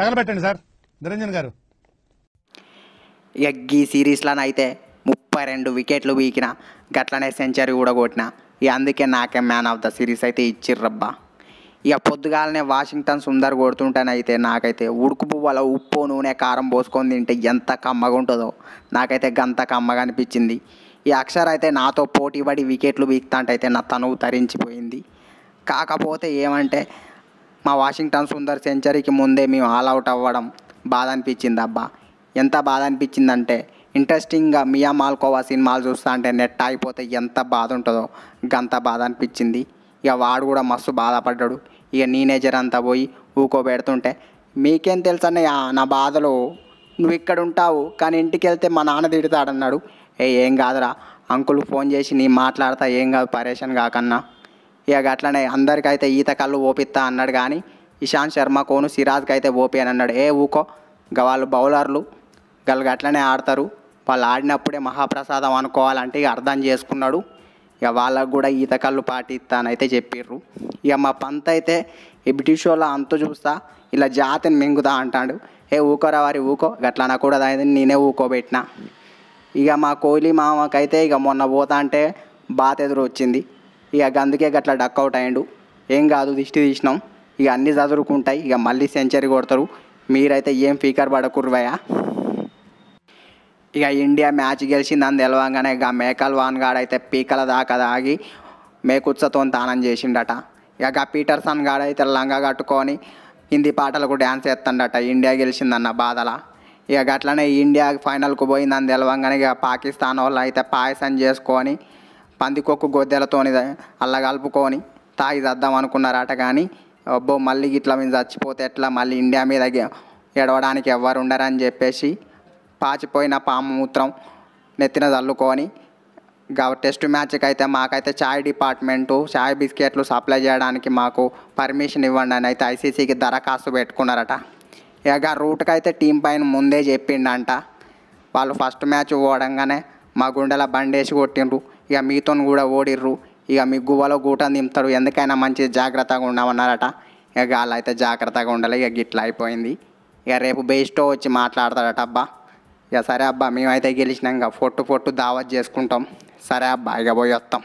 తగలబెట్టండి sir Niranjan గారు ఎగ్గి సిరీస్లోనైతే అయితే ముప్పై రెండు వికెట్లు వీకిన గట్లనే సెంచరీ కూడా కొట్టిన ఇక అందుకే నాకే మ్యాన్ ఆఫ్ ద సిరీస్ అయితే ఇచ్చిర్రబ్బా ఇక పొద్దుగాలనే వాషింగ్టన్ సుందర్ కొడుతుంటేనైతే నాకైతే ఉడుకు పువ్వుల ఉప్పు నూనె కారం పోసుకొని తింటే ఎంత కమ్మగా ఉంటుందో నాకైతే గంత కమ్మగా అనిపించింది ఈ అక్షర్ అయితే నాతో పోటీ పడి వికెట్లు వీక్తాంటైతే నా తనువు తరించిపోయింది కాకపోతే ఏమంటే మా వాషింగ్టన్ సుందర్ సెంచరీకి ముందే మేము ఆల్ అవుట్ అవ్వడం బాధ అనిపించింది అబ్బా ఎంత బాధ అనిపించిందంటే ఇంట్రెస్టింగ్గా మియా మాల్కోవా సినిమాలు చూస్తా అంటే నెట్ ఆగిపోతే ఎంత బాధ ఉంటుందో గంత బాధ అనిపించింది ఇక వాడు కూడా మస్తు బాధపడ్డాడు ఇక నేనేజర్ అంతా పోయి ఊకోబెడుతుంటే మీకేం తెలుసన్నయ్య నా బాధలో నువ్వు ఇక్కడ ఉంటావు కానీ ఇంటికి వెళ్తే మా నాన్న తిడతాడన్నాడు ఏ ఏం కాదురా అంకుల్ ఫోన్ చేసి నీ మాట్లాడతా ఏం కాదు పరేషన్ కాకన్నా ఇక అట్లనే అందరికైతే ఈత కళ్ళు ఓపిస్తా అన్నాడు కానీ ఇషాంత్ శర్మ కోను సిరాజ్కి అయితే ఓపి అని అన్నాడు ఏ ఊకో ఇక వాళ్ళు బౌలర్లు గలు అట్లనే ఆడతారు వాళ్ళు ఆడినప్పుడే మహాప్రసాదం అనుకోవాలంటే ఇక అర్థం చేసుకున్నాడు ఇక వాళ్ళకు కూడా ఈత కళ్ళు పాటిస్తానైతే చెప్పిర్రు ఇక మా పంత అయితే ఈ బ్రిటిష్ వాళ్ళ అంత చూస్తా ఇలా జాతిని మింగుతా అంటాడు ఏ ఊకోరా వారి ఊకో గట్లా కూడా అయితే నేనే ఊకోబెట్టిన ఇక మా కోహ్లీ మామకైతే ఇక మొన్న పోతా అంటే బాత ఎదురు వచ్చింది ఇక అందుకే అట్లా డక్అవుట్ అయ్యాడు ఏం కాదు దిష్టి తీసినాం ఇక అన్నీ చదురుకుంటాయి ఇక మళ్ళీ సెంచరీ కొడతారు మీరైతే ఏం ఫీకర్ పడకూరువయ్యా ఇక ఇండియా మ్యాచ్ గెలిచిందని తెలవంగానే ఇక మేకల్ అయితే పీకల దాకా దాగి మేకుత్సతో దానం చేసిండట ఇక పీటర్సన్ అయితే లంగా కట్టుకొని హిందీ పాటలకు డ్యాన్స్ చేస్తుండట ఇండియా గెలిచిందన్న బాధల ఇక అట్లనే ఇండియా ఫైనల్కు పోయిందని తెలవంగానే ఇక పాకిస్తాన్ వాళ్ళు అయితే పాయసం చేసుకొని పందికొక్కు గొద్దెలతోని అల్లగలుపుకొని తాగి చద్దాం అనుకున్నారట కానీ అబ్బో మళ్ళీ ఇట్లా మేము చచ్చిపోతే ఎట్లా మళ్ళీ ఇండియా మీద ఎడవడానికి ఎవ్వరు ఉండరని చెప్పేసి పాచిపోయిన పాము మూత్రం నెత్తిన చల్లుకొని టెస్ట్ మ్యాచ్కి అయితే మాకైతే ఛాయ్ డిపార్ట్మెంటు ఛాయ్ బిస్కెట్లు సప్లై చేయడానికి మాకు పర్మిషన్ ఇవ్వండి అని అయితే ఐసీసీకి దరఖాస్తు పెట్టుకున్నారట ఇక రూట్కి అయితే టీం పైన ముందే చెప్పిండంట వాళ్ళు ఫస్ట్ మ్యాచ్ ఓడంగానే మా గుండెల బండేసి కొట్టిండ్రు ఇక మీతో కూడా ఓడిర్రు ఇక మీ గువ్వలో గూటం దింపుతాడు ఎందుకైనా మంచి జాగ్రత్తగా ఉండమన్నారట ఇక వాళ్ళు అయితే జాగ్రత్తగా ఉండాలి ఇక గిట్లా అయిపోయింది ఇక రేపు బేస్టో వచ్చి మాట్లాడతాడట అబ్బా ఇక సరే అబ్బా మేమైతే గెలిచినాక ఫొట్టు ఫొట్టు దావత్ చేసుకుంటాం సరే అబ్బా ఇక పోయి వస్తాం